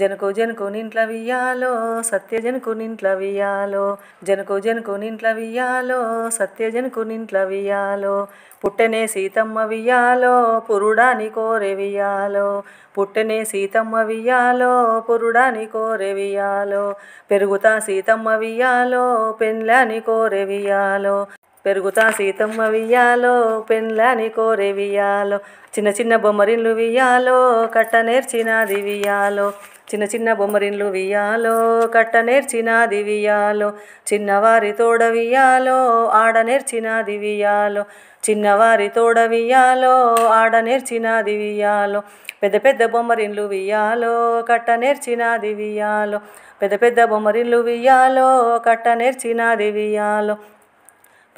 జనకు జనకు నింట్ల వియ్యాలో సత్య జనకు నింట్ల వియ్యాలో జనకు జనకు నింట్ల వియ్యాలో సత్య జనకు నింట్ల వియ్యాలో పుట్టనే సీతమ్మ వియ్యాలో పురుడాని కోరె వియ్యాలో పుట్టనే సీతమ్మ వియ్యాలో పురుడాని కోరె వియ్యాలో పెరుగుతా సీతమ్మ వియ్యాలో పెండ్లాని కోరె వియ్యాలో పెరుగుతా సీతమ్మ వియ్యాలో పెండ్లాని కోరే వియ్యాలో చిన్న చిన్న బొమ్మరిల్లు వియ్యాలో కట్ట నేర్చినది వియ్యాలో చిన్న చిన్న బొమ్మరిన్లు వియాలో కట్ట నేర్చినాది వియాలో చిన్నవారి తోడ వియాలో ఆడ నేర్చినాది వియాలో చిన్నవారి తోడ వియాలో ఆడ నేర్చినాది వియాలో పెద్ద పెద్ద బొమ్మరిన్లు వియాలో కట్ట నేర్చినాది వియాలో పెద్ద పెద్ద బొమ్మరిన్లు వియాలో కట్ట నేర్చినాది వియాలో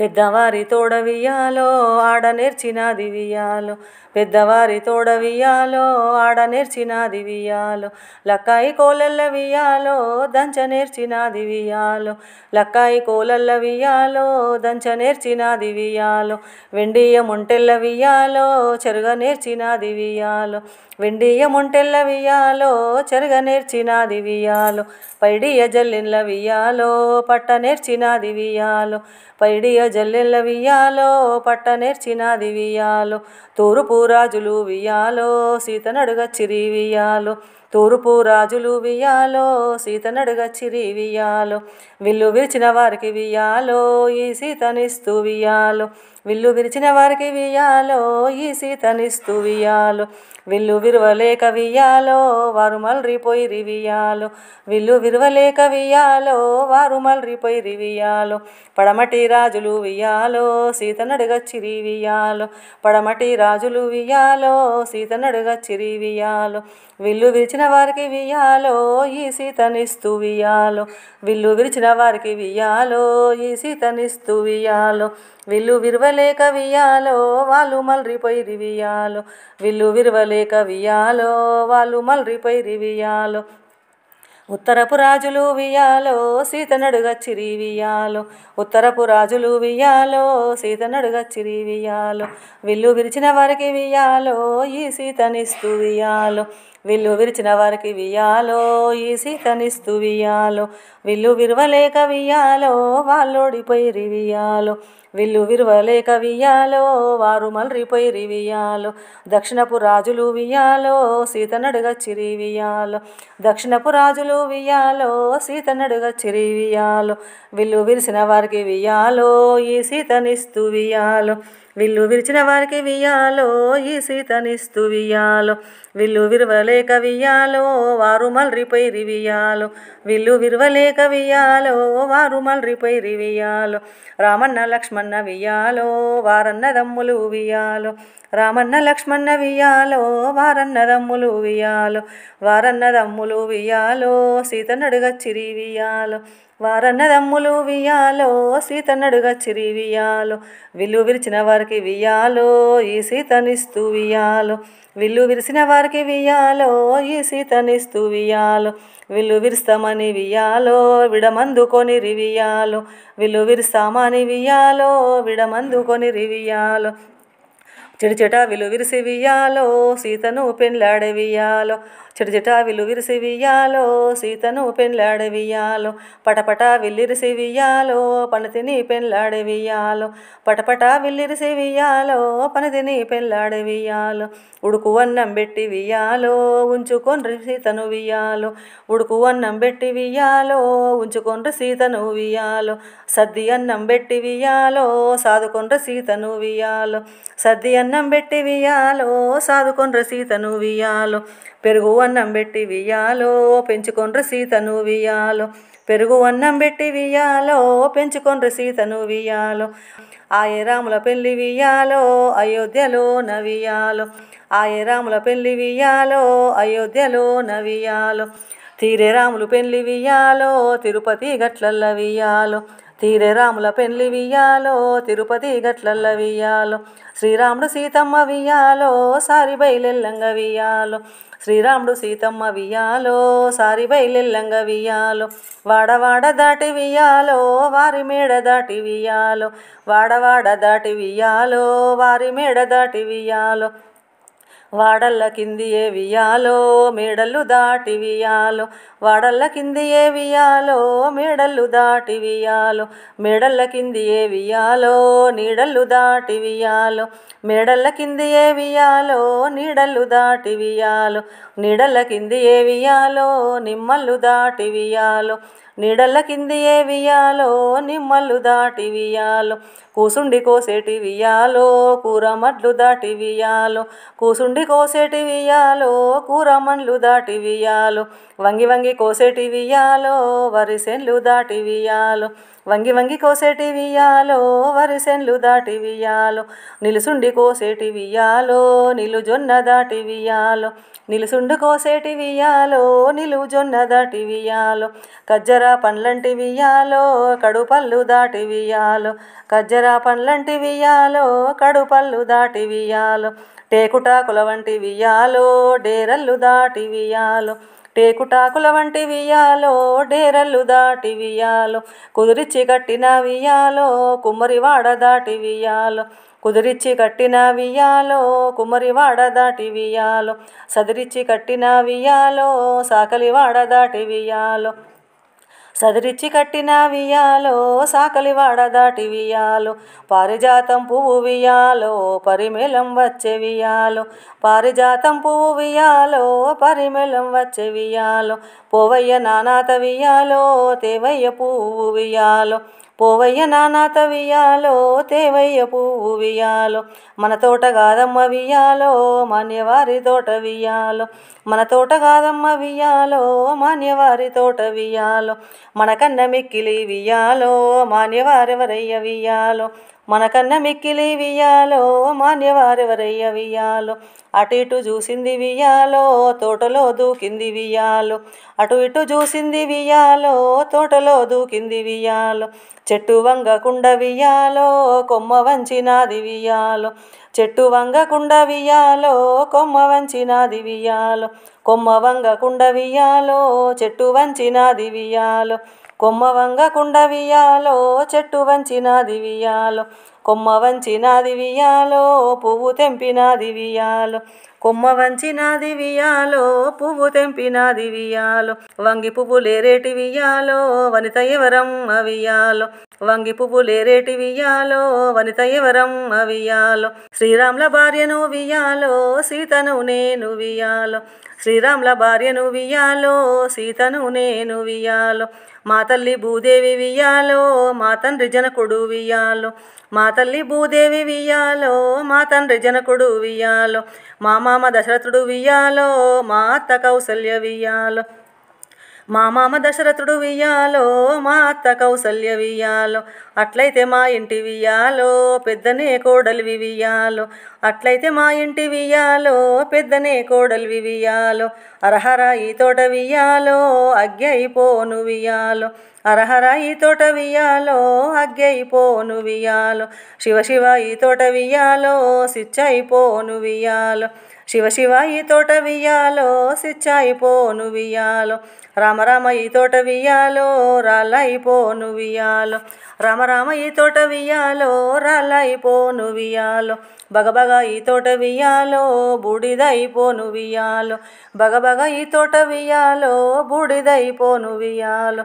పెద్దవారి తోడవియాలో ఆడ నేర్చినది వియాలో పెద్దవారి తోడవియాలో ఆడ నేర్చినది వియాలో లక్కాయి కోలల్ల వియాలో దంచ నేర్చినది వియాలో లక్కాయి కోలల్ల వియాలో దంచ నేర్చినది వియాలో వెండియ ముంటెల్ల వియాలో చెరుగ నేర్చినది వియాలో వెండియ ముంటెల్ల వియాలో చెరుగ నేర్చినది వియాలో పైడియ జల్లిన్ల వియాలో పట్ట నేర్చినది వియాలో పైడియ వియ్య జల్లెళ్ళ వియ్యాలో పట్ట నేర్చినాది వియ్యాలో తూరుపు రాజులు వియ్యాలో చిరి వియ్యాలో తూర్పు రాజులు వియాలో నడుగ చిరి వియాలో విల్లు విరిచిన వారికి వియాలో ఈ సీతనిస్తూ వియాలో విల్లు విరిచిన వారికి వియాలో ఈ సీతనిస్తూ వియాలో విల్లు విరవలేక వియాలో వారు మల్రిపోయి రివియాలు విల్లు విరవలేక వియాలో వారు మల్రిపోయి రివియాలు పడమటి రాజులు వియాలో సీత చిరి వియాలు పడమటి రాజులు వియాలో చిరి వియాలు విల్లు విరిచిన విరిచిన వారికి వియాలో ఈ సీతనిస్తు వియాలో విల్లు విరిచిన వారికి వియాలో ఈ సీతనిస్తు వియాలో విల్లు విరవలేక వియాలో వాళ్ళు మల్రిపై రివియాలో విల్లు విరవలేక వియాలో వాళ్ళు మల్రిపై రివియాలో ఉత్తరపు రాజులు వియాలో చిరి వియాలో ఉత్తరపు రాజులు వియాలో చిరి వియాలో విల్లు విరిచిన వారికి వియాలో ఈ సీతనిస్తూ వియాలో విల్లు విరిచిన వారికి వియాలో ఈ సీతనిస్తూ వియాలో విల్లు విరవలేక వియాలో వాళ్ళోడిపోయి రివియాలో విల్లు విరువలేక వియాలో వారు మల్రిపోయి రివియాలో దక్షిణపు రాజులు వియాలో సీతనడుగ చిరివియాలో దక్షిణపు రాజులు వియాలో సీతనడుగ చిరివియాలో విల్లు విరిసిన వారికి వియాలో ఈ సీతనిస్తూ వియ్యాలో విల్లు విరిచిన వారికి వియాలో ఈ సీతనిస్తూ వియాలో విల్లు విరవలేక వియాలో వారు మల్రిపై రివియాలో విల్లు విరవలేక వియాలో వారు మల్రిపై రివియాలో రామన్న లక్ష్మణ వియాలో వారన్నదమ్ములు వియ్యాలో రామన్న లక్ష్మణ వియాలో వారన్నదమ్ములు వియాలో వారన్నదమ్ములు వియాలో చిరి వియాలో వారన్నదమ్ములు వియాలో సీతన్నడుగా చిరి వియాలో విల్లు విరిచిన వారికి వియాలో ఈ సీతనిస్తూ వియాలో విల్లు విరిసిన వారికి వియాలో ఈ సీతనిస్తూ వియాలో విల్లు విరుస్తామని వియాలో విడమందుకొని రివియాలో విల్లు విరుస్తామని వియాలో విడమందుకొని రివియాలో విరిసి విరిసివియాలో సీతను పెండ్లాడవియాలో విరిసి విరిసివియాలో సీతను పెండ్లాడవియాలో పటపట పని తిని పెండ్లాడవియాలో పటపట పని తిని పెళ్ళాడవియాలో ఉడుకు అన్నం పెట్టి వియాలో ఉంచుకొని సీతను వియాలో ఉడుకు అన్నం పెట్టి వియాలో ఉంచుకొని సీతను వియాలో సద్ది అన్నం పెట్టి వియాలో సాదుకొండ్రి సీతను వియాలో సద్ది అన్నం అన్నం పెట్టి వియాలో సాదుకొండ్ర సీతను వియాలో పెరుగు అన్నం పెట్టి వియాలో పెంచుకొండ్ర సీతను వియాలో పెరుగు అన్నం పెట్టి వియాలో పెంచుకొండ్ర సీతను వియాలో రాముల పెళ్లి వియాలో అయోధ్యలో నవియాలో రాముల పెళ్లి వియాలో అయోధ్యలో నవియాలో తీరే రాములు పెళ్లి వియాలో తిరుపతి గట్లల్ల వియాలో తీరే రాముల పెళ్లి వియ్యాలో తిరుపతి గట్లల్ల వియ్యాలో శ్రీరాముడు సీతమ్మ వియ్యాలో సారి బయలెల్లంగ వియ్యాలో శ్రీరాముడు సీతమ్మ వియ్యాలో సారి బయలెల్లంగ వియ్యాలో వాడవాడ దాటి వియ్యాలో వారి మేడ దాటి వియ్యాలో వాడవాడ దాటి వియ్యాలో వారి మేడ దాటి వియ్యాలో వాడల్ల ఏ వియాలో మేడలు దాటి వియాలో వాడల్ల ఏ వియాలో మేడలు దాటి వియాలో మేడల్ల ఏ వియాలో నీడలు దాటి వియాలో మేడల్ల ఏ వియాలో నీడలు దాటి వియాలో కింది ఏ వియాలో నిమ్మలు దాటి వియాలో నీడల్ల కిందియే వియాలో నిమ్మల్లు దాటి వియాలో కూసుండి కోసేటి వియాలో కూరమడ్లు దాటి వియాలో కూసుండి కోసేటి వియాలో కూరమండ్లు దాటి వియాలో వంగి వంగి కోసేటి వియాలో వరిసెన్లు దాటి వియాలో వంగి వంగి కోసేటి వియాలో వరిసెన్లు దాటి వియాలో నిలుసుండి కోసేటి వియాలో నిలుజొన్న దాటి వియాలో నిలుసుండు కోసేటి వియాలో నిలుజొన్న దాటి వియాలో కజ్జర కజ్జర పండ్లంటివియాలో కడుపళ్ళు దాటివియాలో కజ్జర పండ్లంటివియాలో దాటి దాటివియాలో టేకుటాకుల డేరల్లు దాటి దాటివియాలో టేకుటాకుల వంటి వియాలో డేరల్లు దాటి వియాలో కుదిరిచ్చి కట్టిన వియాలో కుమ్మరివాడ దాటి వియాలో కుదిరిచ్చి కట్టిన వియాలో కుమ్మరివాడ దాటి వియాలో సదిరిచ్చి కట్టిన వియాలో సాకలివాడ దాటి వియాలో సదిరిచ్చి కట్టిన వియాలో సాకలివాడ దాటి వియాలు పారిజాతం పువ్వు వియాలో పరిమళం వచ్చే వియాలు పారిజాతం పువ్వు వియాలో పరిమళం వచ్చే వియాలు పోవయ్య నానాత వియాలో తేవయ్య పువ్వు వియాలో పోవయ్య నానాత వియాలో తేవయ్య పువ్వు వియాలో మన తోట కాదమ్మ వియాలో మాన్యవారి తోట వియాలో మన తోట కాదమ్మ వియాలో మాన్యవారి తోట వియాలో మన కన్న మిక్కిలి వియాలో మాన్యవారి వరయ్య వియాలో మనకన్న మిక్కిలి వియాలో మాన్యవారెవరయ్య వియాలో అటు ఇటు చూసింది వియాలో తోటలో దూకింది వియ్యాలో అటు ఇటు చూసింది వియాలో తోటలో దూకింది వియ్యాలో చెట్టు వంగకుండ వియాలో కొమ్మ వంచినాది వియ్యాలో చెట్టు వంగకుండ వియాలో కొమ్మ వంచినాది వియ్యాలో కొమ్మ వంగకుండ వియాలో చెట్టు వంచినాది వియ్యాలో కొమ్మ వంగకుండ వియాలో చెట్టు వంచినాది వియాలో కొమ్మ వంచినాది వియాలో పువ్వు తెంపినాది వియాలో కొమ్మ వంచినాది వియాలో పువ్వు తెంపినాది వియాలో వంగి పువ్వులేరేటి వియాలో వనిత ఎవరం అవియాలో వంగి పువ్వులేరేటి వియాలో వనిత ఎవరం అవియాలో శ్రీరాముల భార్యను వియాలో సీతను నేను వియాలో శ్రీరాముల భార్యను వియాలో సీతను నేను వియాలో మా తల్లి భూదేవి వియాలో మా తండ్రి జనకుడు వియాలో మా తల్లి భూదేవి వియాలో మా తండ్రి జనకుడు వియాలో మా మామ దశరథుడు వియాలో మా అత్త కౌసల్య వియాలో మా మామ దశరథుడు వియ్యాలో మా అత్త కౌసల్య వియ్యాలో అట్లయితే మా ఇంటి వియ్యాలో పెద్దనే కోడలివి వియ్యాలో అట్లయితే మా ఇంటి వియ్యాలో పెద్దనే కోడలివి వియ్యాలో అరహర ఈ తోట వియ్యాలో అయిపోను వియ్యాలో అరహర ఈ తోట వియ్యాలో అయిపోను వియ్యాలో శివ శివ ఈ తోట వియ్యాలో సిచ్చైపోను వియ్యాలో శివ శివ ఈ తోట వియ్యాలో సిచ్చాయిపోను వియ్యాలో రామ రామ ఈ తోట వియ్యాలో రాలైపోను వియ్యాలో రామ రామ ఈ తోట వియ్యాలో వియాలో వియ్యాలో బగబగ ఈ తోట వియ్యాలో బూడిదైపోను వియ్యాలో బగబగ ఈ తోట వియ్యాలో బూడిదైపోను వియ్యాలో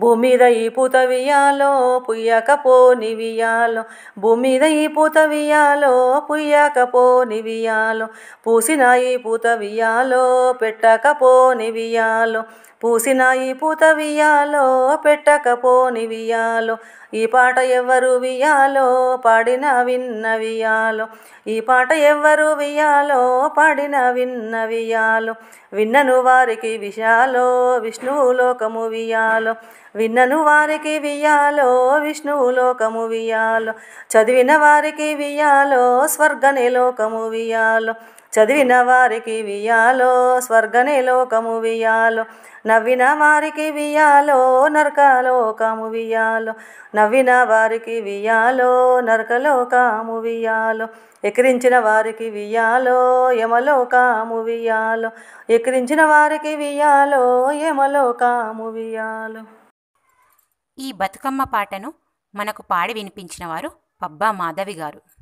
భూమిద ఈ పూత వియాలో పుయ్యకపోని వియాలో భూమిద ఈ పూత వియాలో పుయ్యకపోని వియాలో పూసిన ఈ పూత వియాలో పెట్టకపోని వియాలో పూసిన ఈ పూత వియాలో పెట్టకపోని వియాలో ఈ పాట ఎవ్వరు వియాలో పాడిన విన్న వియాలో ఈ పాట ఎవ్వరు వియాలో పాడిన విన్న వియాలో విన్నను వారికి విషాలో విష్ణువు లోకము వియాలో విన్నను వారికి వియాలో విష్ణువు లోకము వియాలో చదివిన వారికి వియాలో స్వర్గనే లోకము వియాలో చదివిన వారికి వియాలో స్వర్గనే లోకము వియాలో నవ్విన వారికి వియాలో కాము వియాలో నవ్విన వారికి వియాలో కాము వియాలో ఎక్రించిన వారికి వియాలో కాము వియాలో ఎక్రించిన వారికి వియాలో కాము వియాలో ఈ బతుకమ్మ పాటను మనకు పాడి వినిపించిన వారు పబ్బా మాధవి గారు